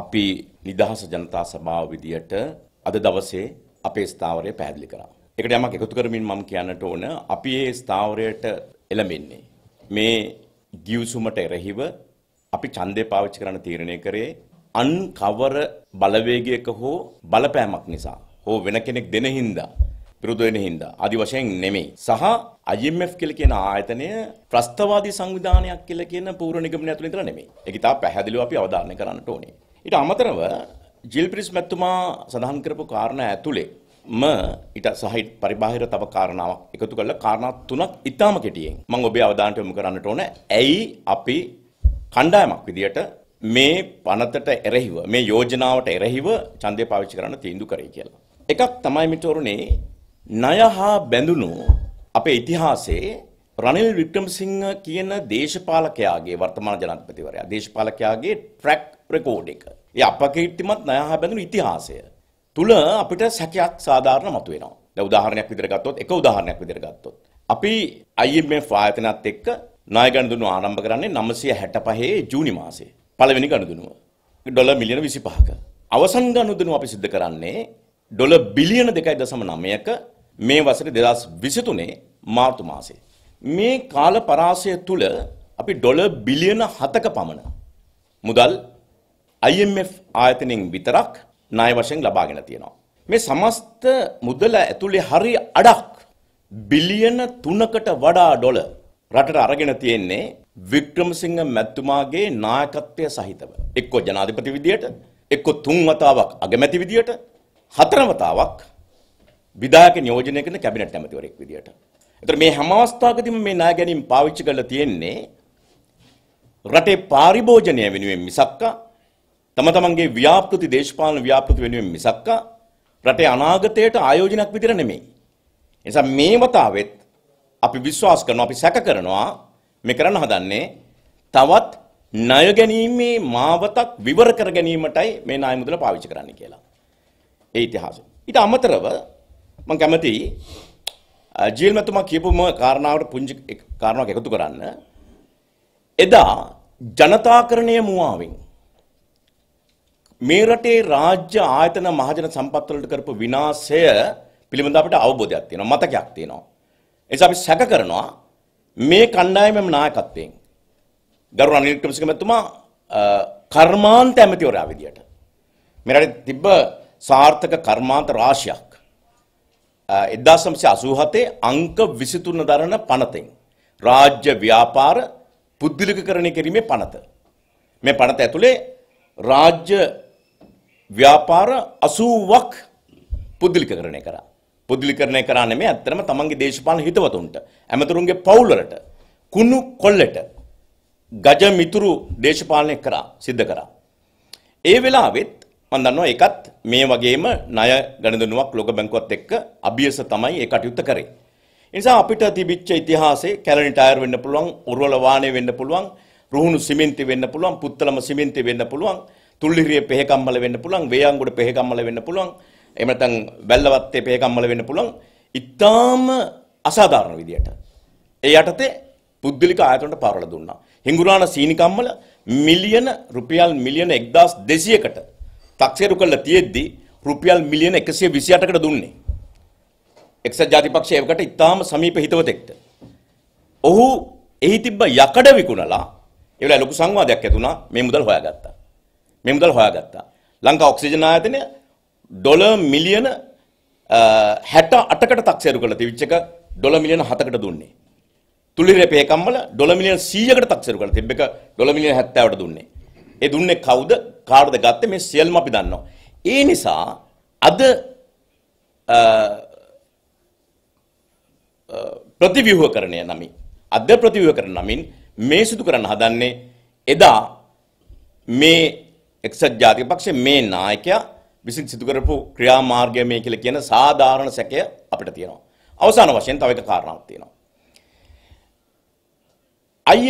අපි නිදහස ජනතා සභාව විදියට අද දවසේ අපේ ස්ථාවරය පැහැදිලි කරා. එකට යමක් එකතු කරමින් මම කියන්නට ඕන අපි ඒ ස්ථාවරයට එළඹෙන්නේ. මේ ගිවිසුමට එරෙහිව අපි ඡන්දය පාවිච්චි කරන්න තීරණය කරේ අන් කවර බලවේගයක හෝ බලපෑමක් නිසා හෝ වෙන කෙනෙක් දෙන හින්දා විරුද්ධ වෙන හින්දා ආදි වශයෙන් නෙමෙයි සහ IMF කියලා කියන ආයතනය ප්‍රස්තවාදී සංවිධානයක් කියලා කියන පූර්ව නිගමනය ඇතුළේ ඉඳලා නෙමෙයි. ඒක තා පැහැදිලිව අපි අවධාරණය කරන්නට ඕනේ. ඊට අමතරව ජිල් ප්‍රිස් මැතිතුමා සඳහන් කරපු කාරණා ඇතුලේ ම ඊට සහිත පරිබාහිර තව කාරණාවක් එකතු කරලා කාරණා තුනක් ඊටාම කෙටියෙන් මම ඔබේ අවධානයට යොමු කරන්නට ඕන ඇයි අපි කණ්ඩායමක් විදියට මේ පනතට එරෙහිව මේ යෝජනාවට එරෙහිව ඡන්දය පාවිච්චි කරන්න තීන්දුව කරේ කියලා. එකක් තමයි මිටෝරුනේ ණය හා බැඳුණු අපේ ඉතිහාසයේ රනිල් වික්‍රමසිංහ කියන දේශපාලකයාගේ වර්තමාන ජනාධිපතිවරයා දේශපාලකයාගේ ට්‍රැක් රෙකෝඩ් එක. ඒ අපකීර්තිමත් නයහා බැඳුණු ඉතිහාසය තුල අපිට සැකයක් සාධාරණ මතුවෙනවා. දැන් උදාහරණයක් විදිහට ගත්තොත් එක උදාහරණයක් විදිහට ගත්තොත් අපි IMF ආයතනත් එක්ක ණය ගනුදෙනු ආරම්භ කරන්නේ 965 ජූනි මාසයේ පළවෙනි ගනුදෙනුව. ඩොලර් මිලියන 25ක. අවසන් ගනුදෙනුව අපි සිදු කරන්නේ ඩොලර් බිලියන 2.9ක මේ වසරේ 2023 මාර්තු මාසයේ. මේ කාල පරාසය තුළ අපි ඩොලර් බිලියන 7ක පමණ මුදල් IMF ආයතනයෙන් විතරක් ණය වශයෙන් ලබාගෙන තියෙනවා. මේ සමස්ත මුදල ඇතුලේ හරි අඩක් බිලියන 3කට වඩා ඩොලර් රටට අරගෙන තියෙන්නේ වික්‍රමසිංහ මැතිතුමාගේ නායකත්වය සහිතව එක්කෝ ජනාධිපති විදියට එක්කෝ තුන් වතාවක් අගමැති විදියට හතර වතාවක් විධායක නියෝජනය කරන කැබිනට් ඇමතිවරයෙක් විදියට එතකොට මේ හැම අවස්ථාවකදීම මේ ණය ගැනීම පාවිච්චි කරලා තියෙන්නේ රටේ පාරිභෝජනය වෙනුවෙන් මිසක්ක තම තමන්ගේ ව්‍යාපෘති දේශපාලන ව්‍යාපෘති වෙනුවෙන් මිසක්ක රටේ අනාගතයට ආයෝජනයක් විදිහට නෙමෙයි. ඒ නිසා මේ වතාවෙත් අපි විශ්වාස කරනවා අපි සැක කරනවා මේ කරන්න හදන්නේ තවත් ණය ගැනීමේ මාවතක් විවර කර ගැනීමටයි මේ ණය මුදල පාවිච්චි කරන්න කියලා. ඒ ඉතිහාසය. ඊට අමතරව මම කැමතියි ජීල් මැතුමා කියපුම කාරණාවට පුංචි කාරණාවක් එකතු කරන්න. එදා ජනතාකරණය මුවාවෙන් මේ රටේ රාජ්‍ය ආයතන මහජන සම්පත් වලට කරපු විනාශය පිළිබඳ අපිට අවබෝධයක් තියෙනවා මතකයක් තියෙනවා. ඒ නිසා අපි සැක කරනවා මේ කණ්ඩායමේම නායකත්වයෙන් ගරු රනිල් වික්‍රමසිංහතුමා කර්මාන්ත ඇමතිවරයා විදියට මේ රටේ තිබ්බ සාර්ථක කර්මාන්ත රාශියක් එදදාසම්සය අසූහතේ අංක විසිතුන්න දරන පනතෙන්. රාජ්‍ය ව්‍යාපාර පුද්ගලික කරණය කිරීමේ පනත. මේ පනත ඇතුළේ රාජ්‍ය ව්‍යාපාර අසූවක් පුද්ගලික කරණය කරා. පුද්ගලිකරණය කරන්නේ මේ ඇත්තම තමන්ගේ දේශපාලන හිතවතුන්ට ඇමතුරුන්ගේ පවුලට කුණු කොල්ලට ගජ මිතුරු දේශපාලනය කරා සිද්ධ කරා. ඒ වෙලාවෙත් මම දන්නවා ඒකත් මේ වගේම ණය ගණදනුවක් ලෝක බැංකුවත් එක්ක අභියස තමයි ඒ කටයුත්ත කරේ. ඒ නිසා අපිට තිබිච්ච ඉතිහාසයේ කැලණි ටයර් වෙන්න පුළුවන්, උරුවල වාහනේ වෙන්න පුළුවන්, රුහුණු සිමෙන්ති වෙන්න පුළුවන්, පුත්තලම සිමෙන්ති වෙන්න පුළුවන්, තුල්ලිරිය පෙහෙකම්මල වෙන්න පුළුවන්, වේයන්ගොඩ පෙහෙකම්මල වෙන්න පුළුවන්, එහෙම නැත්නම් වැල්ලවත්තේ පෙහෙකම්මල වෙන්න පුළුවන්. ඉතාම අසාධාරණ විදියට. ඒ යටතේ පුද්ගලික ආයතනට පාරල දුන්නා. හිඟුරාණ සීනිකම්මල මිලියන රුපියල් මිලියන 1200කට තක්සේරු කළ තියෙද්දි රුපියල් මිලියන 128කට දුන්නේ. එක්සත් ජාතිපක්ෂය ඒකට ඉතාම සමීප හිතවතෙක්ට. ඔහු එහි තිබ්බ යකඩ විකුණලා ඒ වෙලාවේ ලොකු සංවාදයක් ඇති වුණා මේ මුදල් හොයාගත්තා. මේ මුදල් හොයාගත්තා. ලංකා ඔක්සිජන් ආයතනය ඩොලර් මිලියන 68කට තක්සේරු කළ තිබිච්ච එක ඩොලර් මිලියන 7කට දුන්නේ. තුලිරේ පේකම්වල ඩොලර් මිලියන 100කට තක්සේරු කළ තිබ්බ එක ඩොලර් මිලියන 70කට දුන්නේ. ඒ දුන්නේ කවුද? කාටද ගත්තේ? මේ සියල්ලම අපි දන්නවා. ඒ නිසා අද ප්‍රතිව්‍යුහකරණය නමින් අද ප්‍රතිව්‍යුහකරණ නමින් මේ සිදු කරන්න හදන්නේ එදා මේ එක්සත් ජාතික පක්ෂයේ මේ නායකයා විසින් සිදු කරපු ක්‍රියාමාර්ගය මේ කියලා කියන සාධාරණ සැකය අපිට තියෙනවා. අවසාන වශයෙන් තව එක කාරණාවක් තියෙනවා.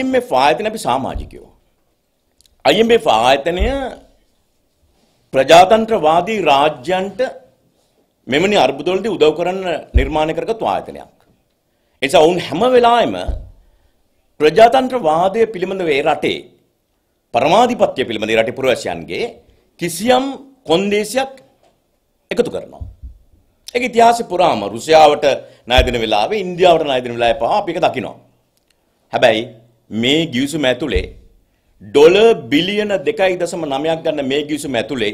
IMF ආයතන අපි සමාජිකයෝ IMF ආයතනය ප්‍රජාතන්ත්‍රවාදී රාජ්‍යන්ට මෙවැනි අර්බුදවලදී උදව් කරන්න නිර්මාණය කරගත් ආයතනයක්. ඒ නිසා ඔවුන් හැම වෙලාවෙම ප්‍රජාතන්ත්‍රවාදය පිළිබඳව ඒ රටේ පරමාධිපත්‍ය පිළිබඳ රටේ පුරවැසියන්ගේ කිසියම් කොන්දේසියක් එකතු කරනවා. ඒක ඉතිහාසෙ පුරාම රුසියාවට ණය දෙන වෙලාවේ ඉන්දියාවට ණය දෙන වෙලාවේ පහ අපි ඒක දකිනවා. හැබැයි මේ ගිවිසුම ඇතුලේ ඩොලර් බිලියන 2.9ක් ගන්න මේ ගිවිසුම ඇතුලේ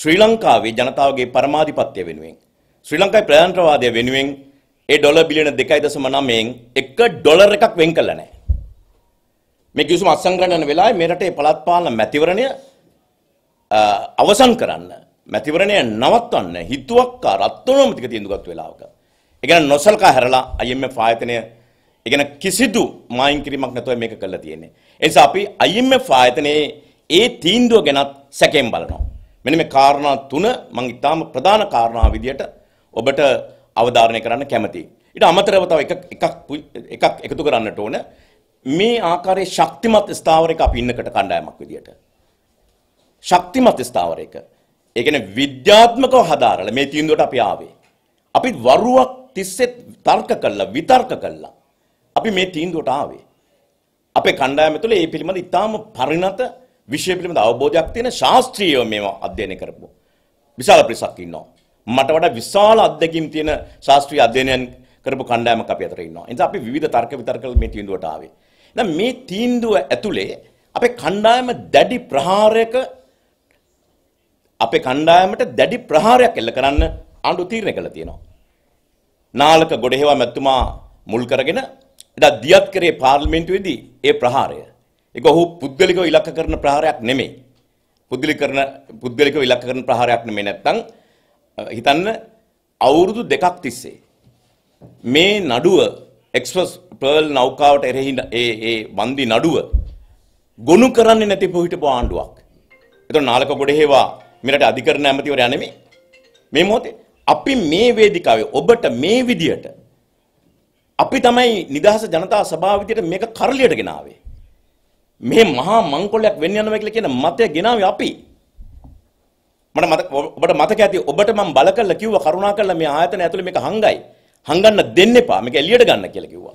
ශ්‍රී ලංකාවේ ජනතාවගේ පරමාධිපත්‍ය වෙනුවෙන් ශ්‍රී ලංකාවේ ප්‍රජාතන්ත්‍රවාදය වෙනුවෙන් ඒ ඩොලර් බිලියන 2.9න් එක ඩොලර් එකක් වෙන් කළා නැහැ. මේ කිසිම අත්සංග්‍රහණ වෙලාවේ මේ රටේ පළාත් පාලන මැතිවරණය අවසන් කරන්න මැතිවරණය නවත්වන්න හිතුවක්කාර අත්නොමතික තීන්දුවක් වෙලාවක. ඒ කියන්නේ නොසල්කා හැරලා IMF ආයතනය ඒ කියන්නේ කිසිදු මායින් කිරීමක් නැතුව මේක කරලා තියෙන්නේ. ඒ නිසා අපි IMF ආයතනයේ ඒ තීන්දුව ගැනත් සැකයෙන් බලනවා. මෙන්න මේ කාරණා තුන මම ඉතාම ප්‍රධාන කාරණා විදියට ඔබට අවධාරණය කරන්න කැමතියි. ඊට අමතරව තව එකක් එකක් එකක් එකතු කරන්නට ඕන මේ ආකාරයේ ශක්තිමත් ස්ථාවරයක අපි ඉන්නකට කණ්ඩායමක් විදියට. ශක්තිමත් ස්ථාවරයක. ඒ කියන්නේ විද්‍යාත්මකව හදාරලා මේ තීන්දුවට අපි ආවේ. අපි වරුවක් තිස්සෙත් තර්ක කළා විතර්ක කළා. අපි මේ තීන්දුවට ආවේ. අපේ කණ්ඩායම තුළ මේ පිළිබඳ ඉතාම පරිණත විෂය පිළිබඳ අවබෝධයක් තියෙන ශාස්ත්‍රීයව මේවා අධ්‍යයනය කරපු විශාල පිරිසක් ඉන්නවා. මට වඩා විශාල අත්දැකීම් තියෙන ශාස්ත්‍රීය අධ්‍යයනයන් කරපු කණ්ඩායමක් අපි අතර ඉන්නවා. එනිසා අපි විවිධ තර්ක විතර්ක මේ තීන්දුවට ආවේ. දැන් මේ තීන්දුව ඇතුලේ අපේ කණ්ඩායම දැඩි ප්‍රහාරයක අපේ කණ්ඩායමට දැඩි ප්‍රහාරයක් එල්ල කරන්න ආණ්ඩුව තීරණය කළා තියෙනවා. නාලක ගොඩහේවා මැතිතුමා මුල් කරගෙන එදා දියත් කරේ පාර්ලිමේන්තුවේදී ඒ ප්‍රහාරය. ඒක ඔහු පුද්ගලිකව ඉලක්ක කරන ප්‍රහාරයක් නෙමෙයි. පුද්ගලික කරන පුද්ගලිකව ඉලක්ක කරන ප්‍රහාරයක් නෙමෙයි නැත්තම් හිතන්න අවුරුදු දෙකක් තිස්සේ මේ නඩුව එක්ස්ප්‍රස් පර්ල් නෞකාවට එරෙහි ඒ ඒ වන්දි නඩුව ගොනු කරන්නේ නැති පොහිටපු ආණ්ඩුවක්. එතකොට නාලක ගොඩේවා මෙරට අධිකරණ ඇමතිවරයා නෙමෙයි. මේ මොහොතේ අපි මේ වේදිකාවේ ඔබට මේ විදියට අපි තමයි නිදහස ජනතා සභාව විදියට මේක කරලියට ගෙනාවේ. මේ මහා මංකොල්ලයක් වෙන්න යනවා කියලා කියන මතය ගෙනාවේ අපි. මට මතක ඔබට මතක ඇති ඔබට මම බල කරලා කිව්වා කරුණා කරලා මේ ආයතන ඇතුලේ මේක හංගයි. හංගන්න දෙන්න එපා. මේක එළියට ගන්න කියලා කිව්වා.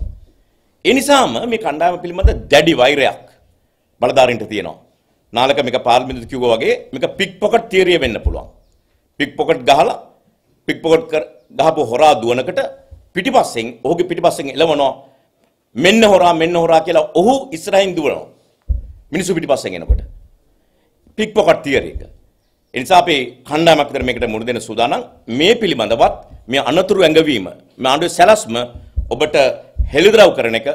ඒ නිසාම මේ කණ්ඩායම පිළිබඳ දැඩි වෛරයක් බලධාරීන්ට තියෙනවා. නාලක මේක පාර්ලිමේන්තුවේ කිව්වා වගේ මේක පික් පොකට් තියරිය වෙන්න පුළුවන්. පික් පොකට් ගහලා පික් පොකට් ගහපු හොරා දුවනකට පිටිපස්සෙන් ඔහුගේ පිටිපස්සෙන් එළවනවා මෙන්න හොරා මෙන්න හොරා කියලා ඔහු ඉස්සරහින් දුවනවා. මිනිස්සු පිටිපස්සෙන් එනකොට. පික් පොකට් තියරි එක. ඒ නිසා අපි කණ්ඩායමක් විතර මේකට මුහුණ දෙන සූදානම් මේ පිළිබඳවත් මේ අනතුරු ඇඟවීම මේ ආණ්ඩුවේ සැලැස්ම ඔබට හෙළිදරව් කරන එක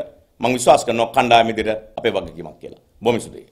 මම විශ්වාස කරනවා කණ්ඩායම ඉදිරියට අපේ වගකීමක් කියලා. බොහොම සුදුයි.